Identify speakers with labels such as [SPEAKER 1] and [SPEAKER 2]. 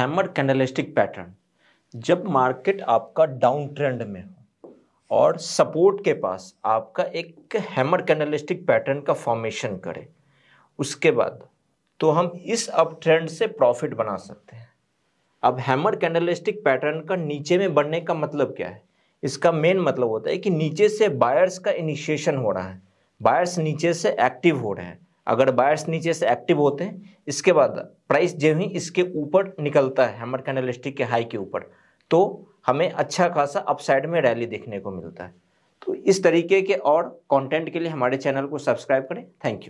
[SPEAKER 1] hammer candlestick pattern जब market आपका down trend में हो और सपोर्ट के पास आपका एक हैमर कैंडलिस्टिक पैटर्न का फॉर्मेशन करे उसके बाद तो हम इस अप ट्रेंड से प्रॉफिट बना सकते हैं अब हैमर कैंडलिस्टिक पैटर्न का नीचे में बढ़ने का मतलब क्या है इसका मेन मतलब होता है कि नीचे से बायर्स का इनिशिएशन हो रहा है बायर्स नीचे से एक्टिव हो रहे हैं अगर बायर्स नीचे से एक्टिव होते हैं इसके बाद प्राइस जो ही इसके ऊपर निकलता है हमर कैनलिस्टिक के हाई के ऊपर तो हमें अच्छा खासा अपसाइड में रैली देखने को मिलता है तो इस तरीके के और कंटेंट के लिए हमारे चैनल को सब्सक्राइब करें थैंक यू